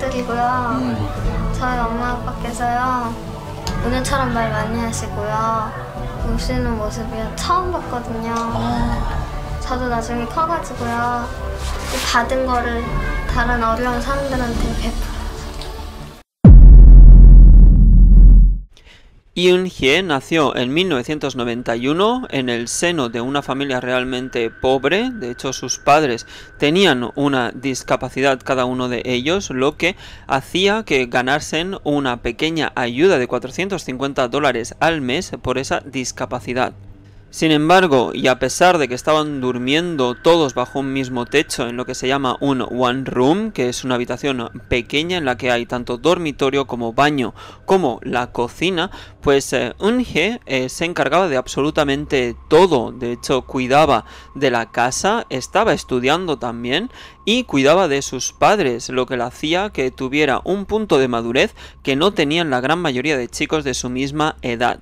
축하드리고요. 음. 저희 엄마 아빠께서요. 오늘처럼 말 많이 하시고요. 웃시는 모습이 처음 봤거든요. 아. 저도 나중에 커가지고요. 받은 거를 다른 어려운 사람들한테 베풀 Yun hye nació en 1991 en el seno de una familia realmente pobre, de hecho sus padres tenían una discapacidad cada uno de ellos, lo que hacía que ganasen una pequeña ayuda de 450 dólares al mes por esa discapacidad. Sin embargo, y a pesar de que estaban durmiendo todos bajo un mismo techo en lo que se llama un one room, que es una habitación pequeña en la que hay tanto dormitorio como baño como la cocina, pues eh, Unje eh, se encargaba de absolutamente todo. De hecho, cuidaba de la casa, estaba estudiando también y cuidaba de sus padres, lo que le hacía que tuviera un punto de madurez que no tenían la gran mayoría de chicos de su misma edad.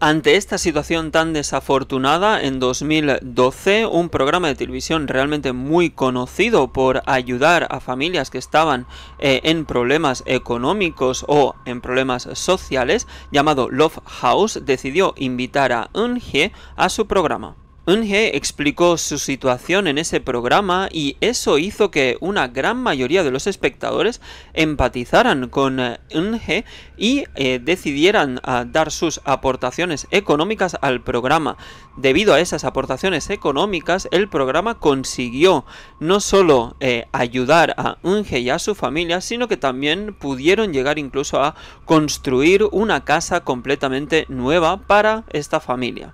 Ante esta situación tan desafortunada, en 2012 un programa de televisión realmente muy conocido por ayudar a familias que estaban eh, en problemas económicos o en problemas sociales, llamado Love House, decidió invitar a Hye a su programa. Unge explicó su situación en ese programa y eso hizo que una gran mayoría de los espectadores empatizaran con eh, Unge y eh, decidieran ah, dar sus aportaciones económicas al programa. Debido a esas aportaciones económicas, el programa consiguió no solo eh, ayudar a Unge y a su familia, sino que también pudieron llegar incluso a construir una casa completamente nueva para esta familia.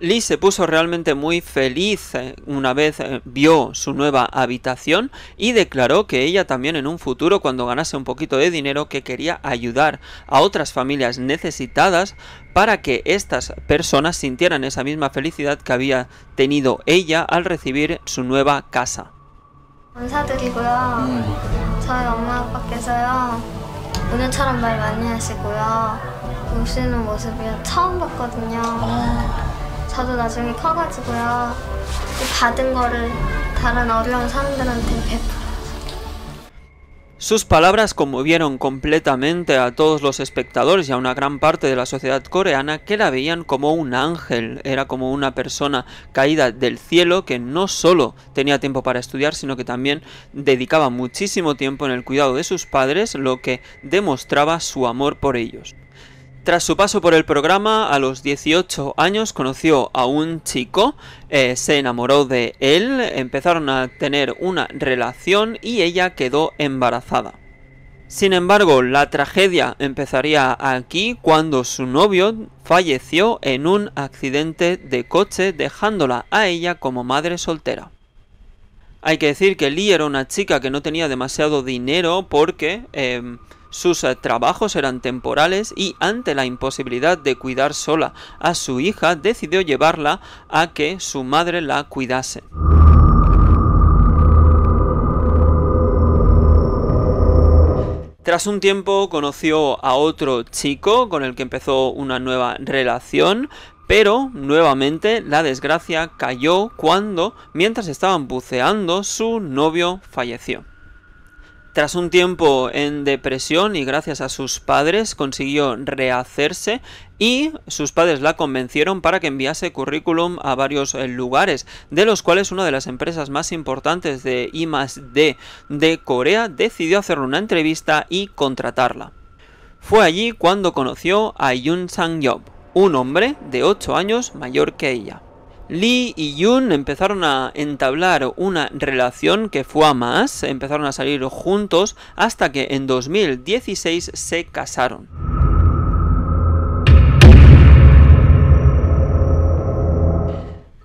Lee se puso realmente muy feliz eh, una vez eh, vio su nueva habitación y declaró que ella también en un futuro, cuando ganase un poquito de dinero, que quería ayudar a otras familias necesitadas para que estas personas sintieran esa misma felicidad que había tenido ella al recibir su nueva casa. Sus palabras conmovieron completamente a todos los espectadores y a una gran parte de la sociedad coreana que la veían como un ángel, era como una persona caída del cielo que no solo tenía tiempo para estudiar, sino que también dedicaba muchísimo tiempo en el cuidado de sus padres, lo que demostraba su amor por ellos. Tras su paso por el programa, a los 18 años conoció a un chico, eh, se enamoró de él, empezaron a tener una relación y ella quedó embarazada. Sin embargo, la tragedia empezaría aquí cuando su novio falleció en un accidente de coche dejándola a ella como madre soltera. Hay que decir que Lee era una chica que no tenía demasiado dinero porque... Em, sus eh, trabajos eran temporales y ante la imposibilidad de cuidar sola a su hija, decidió llevarla a que su madre la cuidase. Tras un tiempo conoció a otro chico con el que empezó una nueva relación, pero nuevamente la desgracia cayó cuando, mientras estaban buceando, su novio falleció. Tras un tiempo en depresión y gracias a sus padres consiguió rehacerse y sus padres la convencieron para que enviase currículum a varios eh, lugares, de los cuales una de las empresas más importantes de I de Corea decidió hacerle una entrevista y contratarla. Fue allí cuando conoció a Yoon Sang-yeob, un hombre de 8 años mayor que ella. Lee y Yoon empezaron a entablar una relación que fue a más, empezaron a salir juntos hasta que en 2016 se casaron.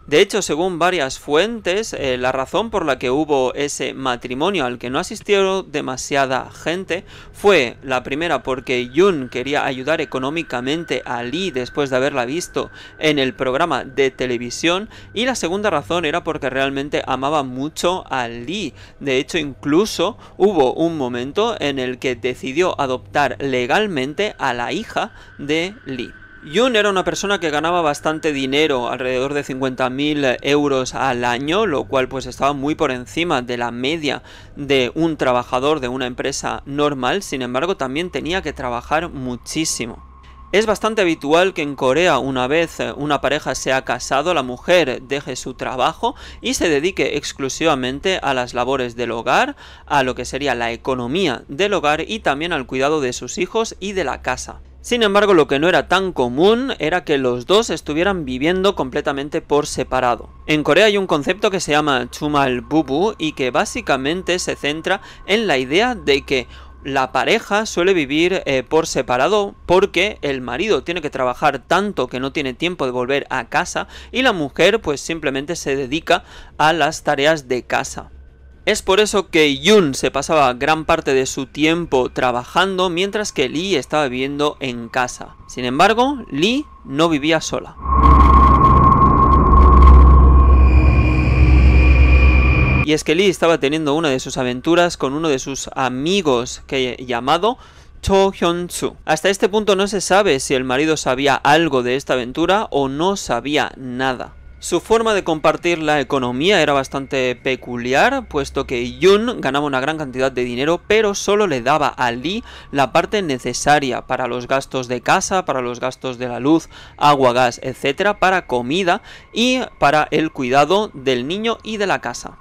De hecho, según varias fuentes, eh, la razón por la que hubo ese matrimonio al que no asistió demasiada gente fue la primera porque Jun quería ayudar económicamente a Lee después de haberla visto en el programa de televisión y la segunda razón era porque realmente amaba mucho a Lee. De hecho, incluso hubo un momento en el que decidió adoptar legalmente a la hija de Lee. Jun era una persona que ganaba bastante dinero, alrededor de 50.000 euros al año, lo cual pues estaba muy por encima de la media de un trabajador de una empresa normal, sin embargo también tenía que trabajar muchísimo. Es bastante habitual que en Corea una vez una pareja se ha casado, la mujer deje su trabajo y se dedique exclusivamente a las labores del hogar, a lo que sería la economía del hogar y también al cuidado de sus hijos y de la casa. Sin embargo, lo que no era tan común era que los dos estuvieran viviendo completamente por separado. En Corea hay un concepto que se llama Chumal Bubu y que básicamente se centra en la idea de que la pareja suele vivir eh, por separado porque el marido tiene que trabajar tanto que no tiene tiempo de volver a casa y la mujer pues simplemente se dedica a las tareas de casa. Es por eso que Yun se pasaba gran parte de su tiempo trabajando mientras que Lee estaba viviendo en casa. Sin embargo, Lee no vivía sola. Y es que Lee estaba teniendo una de sus aventuras con uno de sus amigos que llamado Cho hyun Tzu. Hasta este punto no se sabe si el marido sabía algo de esta aventura o no sabía nada. Su forma de compartir la economía era bastante peculiar, puesto que Yun ganaba una gran cantidad de dinero, pero solo le daba a Li la parte necesaria para los gastos de casa, para los gastos de la luz, agua, gas, etc., para comida y para el cuidado del niño y de la casa.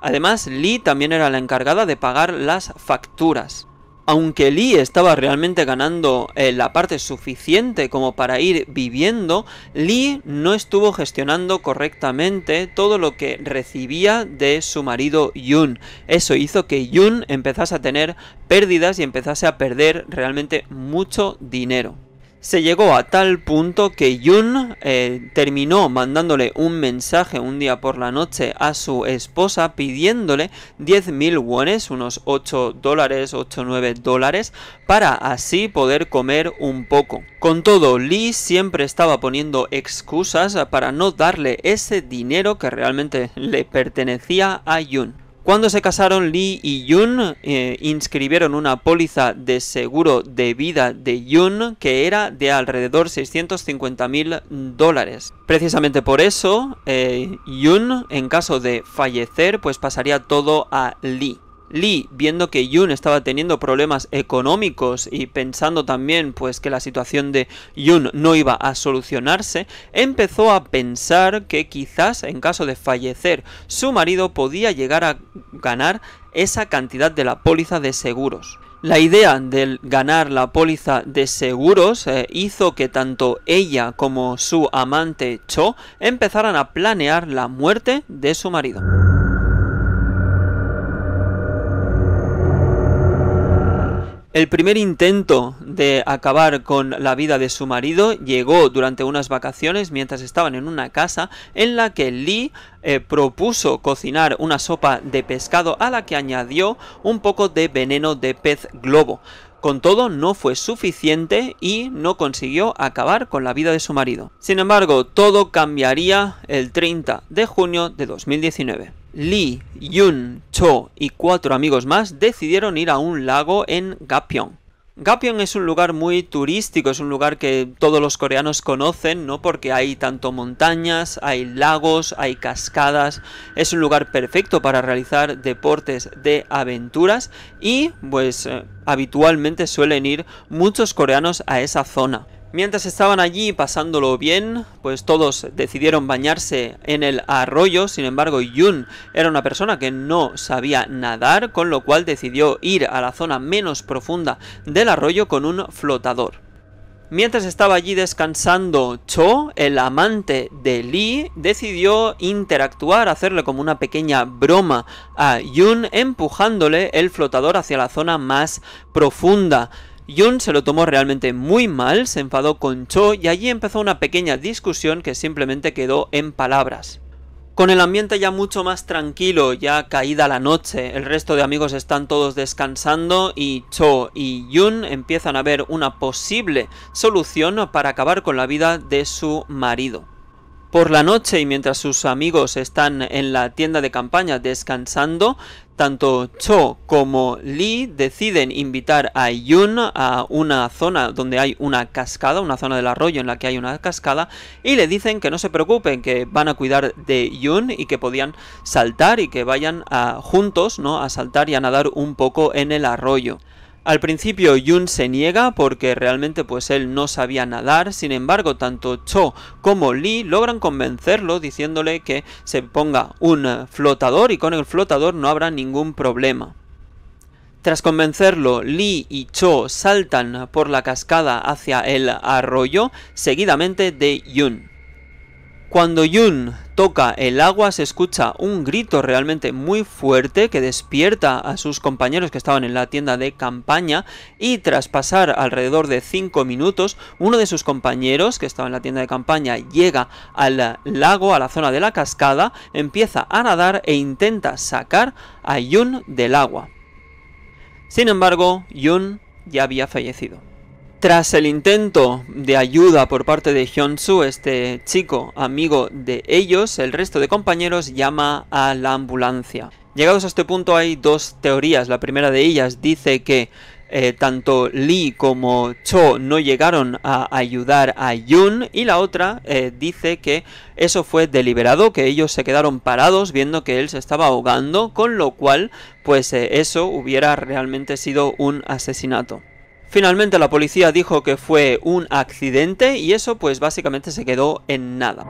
Además, Li también era la encargada de pagar las facturas aunque Lee estaba realmente ganando eh, la parte suficiente como para ir viviendo, Lee no estuvo gestionando correctamente todo lo que recibía de su marido Yun. Eso hizo que Yun empezase a tener pérdidas y empezase a perder realmente mucho dinero se llegó a tal punto que Jun eh, terminó mandándole un mensaje un día por la noche a su esposa pidiéndole 10.000 wones, unos 8 dólares, 8 9 dólares, para así poder comer un poco. Con todo, Lee siempre estaba poniendo excusas para no darle ese dinero que realmente le pertenecía a Jun. Cuando se casaron, Lee y Yun eh, inscribieron una póliza de seguro de vida de Yun que era de alrededor 650 mil dólares. Precisamente por eso, Yoon eh, en caso de fallecer, pues pasaría todo a Lee. Lee, viendo que Yun estaba teniendo problemas económicos y pensando también pues que la situación de Yun no iba a solucionarse, empezó a pensar que quizás en caso de fallecer su marido podía llegar a ganar esa cantidad de la póliza de seguros. La idea de ganar la póliza de seguros eh, hizo que tanto ella como su amante Cho empezaran a planear la muerte de su marido. El primer intento de acabar con la vida de su marido llegó durante unas vacaciones mientras estaban en una casa en la que Lee eh, propuso cocinar una sopa de pescado a la que añadió un poco de veneno de pez globo. Con todo, no fue suficiente y no consiguió acabar con la vida de su marido. Sin embargo, todo cambiaría el 30 de junio de 2019. Lee, Yun, Cho y cuatro amigos más decidieron ir a un lago en Gapyeong. Gapyeong es un lugar muy turístico, es un lugar que todos los coreanos conocen, ¿no? Porque hay tanto montañas, hay lagos, hay cascadas, es un lugar perfecto para realizar deportes de aventuras y pues eh, habitualmente suelen ir muchos coreanos a esa zona. Mientras estaban allí pasándolo bien, pues todos decidieron bañarse en el arroyo, sin embargo Yun era una persona que no sabía nadar, con lo cual decidió ir a la zona menos profunda del arroyo con un flotador. Mientras estaba allí descansando, Cho, el amante de Lee, decidió interactuar, hacerle como una pequeña broma a Yun, empujándole el flotador hacia la zona más profunda. Yun se lo tomó realmente muy mal, se enfadó con Cho y allí empezó una pequeña discusión que simplemente quedó en palabras. Con el ambiente ya mucho más tranquilo, ya caída la noche, el resto de amigos están todos descansando y Cho y Yun empiezan a ver una posible solución para acabar con la vida de su marido. Por la noche y mientras sus amigos están en la tienda de campaña descansando, tanto Cho como Lee deciden invitar a Yun a una zona donde hay una cascada, una zona del arroyo en la que hay una cascada, y le dicen que no se preocupen, que van a cuidar de Yun y que podían saltar y que vayan juntos ¿no? a saltar y a nadar un poco en el arroyo. Al principio Yun se niega porque realmente pues él no sabía nadar, sin embargo tanto Cho como Lee logran convencerlo diciéndole que se ponga un flotador y con el flotador no habrá ningún problema. Tras convencerlo, Lee y Cho saltan por la cascada hacia el arroyo, seguidamente de Yun. Cuando Yun toca el agua se escucha un grito realmente muy fuerte que despierta a sus compañeros que estaban en la tienda de campaña y tras pasar alrededor de 5 minutos uno de sus compañeros que estaba en la tienda de campaña llega al lago, a la zona de la cascada, empieza a nadar e intenta sacar a Yun del agua. Sin embargo, Yun ya había fallecido. Tras el intento de ayuda por parte de Hyun-su, este chico amigo de ellos, el resto de compañeros llama a la ambulancia. Llegados a este punto hay dos teorías. La primera de ellas dice que eh, tanto Lee como Cho no llegaron a ayudar a Yun y la otra eh, dice que eso fue deliberado, que ellos se quedaron parados viendo que él se estaba ahogando, con lo cual pues eh, eso hubiera realmente sido un asesinato. Finalmente la policía dijo que fue un accidente y eso pues básicamente se quedó en nada.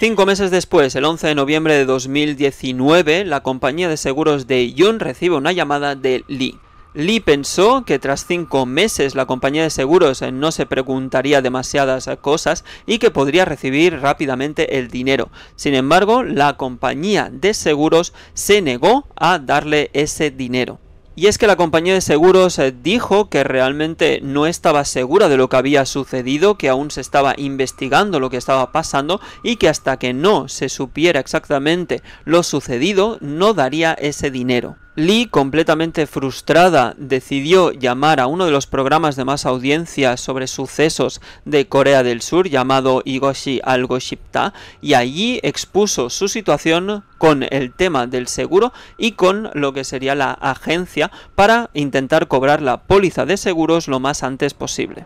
Cinco meses después, el 11 de noviembre de 2019, la compañía de seguros de Yoon recibe una llamada de Lee. Lee pensó que tras cinco meses la compañía de seguros eh, no se preguntaría demasiadas cosas y que podría recibir rápidamente el dinero. Sin embargo, la compañía de seguros se negó a darle ese dinero. Y es que la compañía de seguros eh, dijo que realmente no estaba segura de lo que había sucedido, que aún se estaba investigando lo que estaba pasando y que hasta que no se supiera exactamente lo sucedido no daría ese dinero. Lee, completamente frustrada, decidió llamar a uno de los programas de más audiencia sobre sucesos de Corea del Sur llamado Igoshi Algo y allí expuso su situación con el tema del seguro y con lo que sería la agencia para intentar cobrar la póliza de seguros lo más antes posible.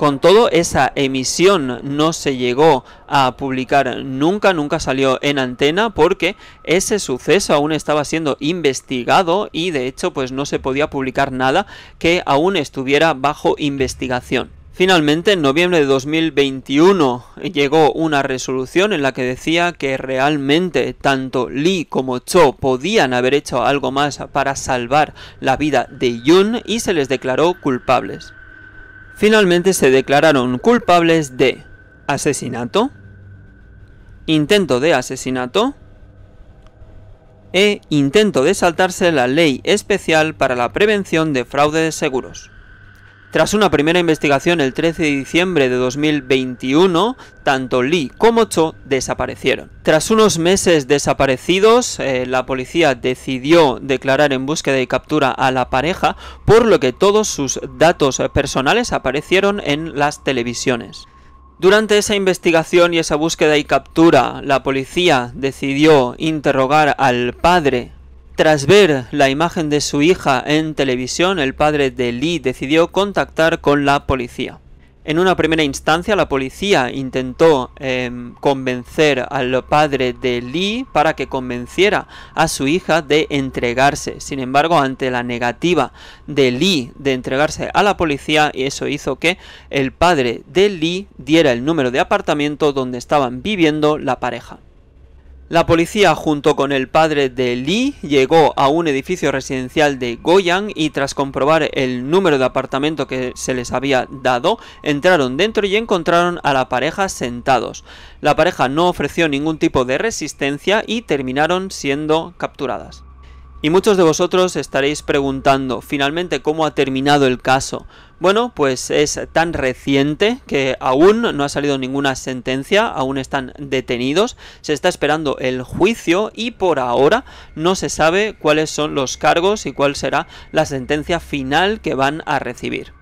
Con todo, esa emisión no se llegó a publicar nunca, nunca salió en antena porque ese suceso aún estaba siendo investigado y de hecho pues no se podía publicar nada que aún estuviera bajo investigación. Finalmente, en noviembre de 2021 llegó una resolución en la que decía que realmente tanto Lee como Cho podían haber hecho algo más para salvar la vida de Yun y se les declaró culpables finalmente se declararon culpables de asesinato, intento de asesinato e intento de saltarse la ley especial para la prevención de fraude de seguros. Tras una primera investigación el 13 de diciembre de 2021, tanto Lee como Cho desaparecieron. Tras unos meses desaparecidos, eh, la policía decidió declarar en búsqueda y captura a la pareja, por lo que todos sus datos personales aparecieron en las televisiones. Durante esa investigación y esa búsqueda y captura, la policía decidió interrogar al padre tras ver la imagen de su hija en televisión, el padre de Lee decidió contactar con la policía. En una primera instancia, la policía intentó em, convencer al padre de Lee para que convenciera a su hija de entregarse. Sin embargo, ante la negativa de Lee de entregarse a la policía, eso hizo que el padre de Lee diera el número de apartamento donde estaban viviendo la pareja. La policía junto con el padre de Lee llegó a un edificio residencial de Goyang y tras comprobar el número de apartamento que se les había dado, entraron dentro y encontraron a la pareja sentados. La pareja no ofreció ningún tipo de resistencia y terminaron siendo capturadas. Y muchos de vosotros estaréis preguntando, finalmente, ¿cómo ha terminado el caso? Bueno, pues es tan reciente que aún no ha salido ninguna sentencia, aún están detenidos, se está esperando el juicio y por ahora no se sabe cuáles son los cargos y cuál será la sentencia final que van a recibir.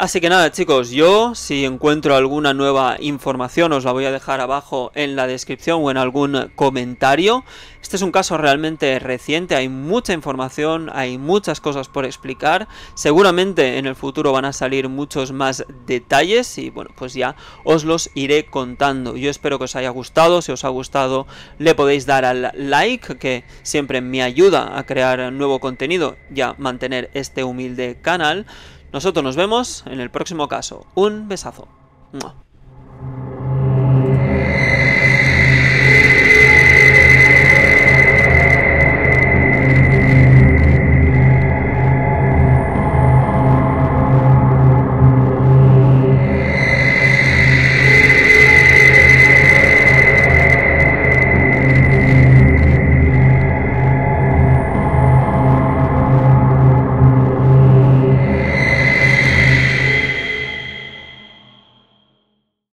Así que nada chicos, yo si encuentro alguna nueva información os la voy a dejar abajo en la descripción o en algún comentario. Este es un caso realmente reciente, hay mucha información, hay muchas cosas por explicar. Seguramente en el futuro van a salir muchos más detalles y bueno, pues ya os los iré contando. Yo espero que os haya gustado, si os ha gustado le podéis dar al like, que siempre me ayuda a crear nuevo contenido y a mantener este humilde canal. Nosotros nos vemos en el próximo caso. Un besazo.